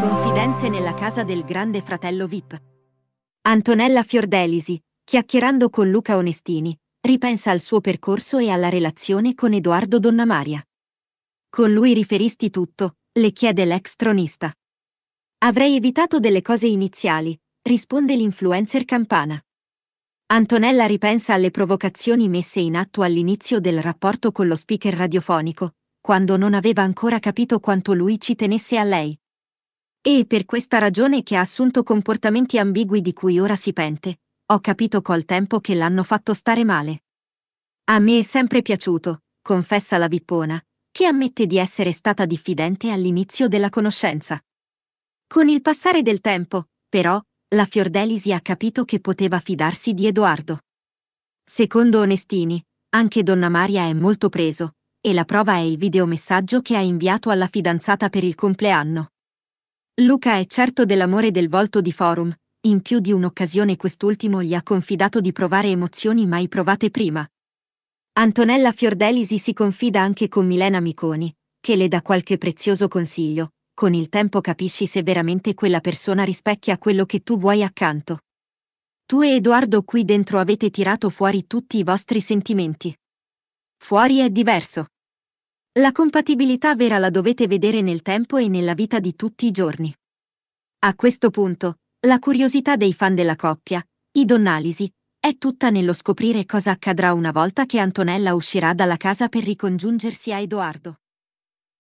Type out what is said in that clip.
Confidenze nella casa del grande fratello VIP. Antonella Fiordelisi, chiacchierando con Luca Onestini, ripensa al suo percorso e alla relazione con Edoardo Donna Maria. Con lui riferisti tutto, le chiede l'ex tronista. Avrei evitato delle cose iniziali, risponde l'influencer campana. Antonella ripensa alle provocazioni messe in atto all'inizio del rapporto con lo speaker radiofonico, quando non aveva ancora capito quanto lui ci tenesse a lei. E per questa ragione che ha assunto comportamenti ambigui di cui ora si pente, ho capito col tempo che l'hanno fatto stare male. A me è sempre piaciuto, confessa la Vippona, che ammette di essere stata diffidente all'inizio della conoscenza. Con il passare del tempo, però, la Fiordelisi ha capito che poteva fidarsi di Edoardo. Secondo Onestini, anche Donna Maria è molto preso, e la prova è il videomessaggio che ha inviato alla fidanzata per il compleanno. Luca è certo dell'amore del volto di Forum, in più di un'occasione quest'ultimo gli ha confidato di provare emozioni mai provate prima. Antonella Fiordelisi si confida anche con Milena Miconi, che le dà qualche prezioso consiglio, con il tempo capisci se veramente quella persona rispecchia quello che tu vuoi accanto. Tu e Edoardo qui dentro avete tirato fuori tutti i vostri sentimenti. Fuori è diverso. La compatibilità vera la dovete vedere nel tempo e nella vita di tutti i giorni. A questo punto, la curiosità dei fan della coppia, i Donnalisi, è tutta nello scoprire cosa accadrà una volta che Antonella uscirà dalla casa per ricongiungersi a Edoardo.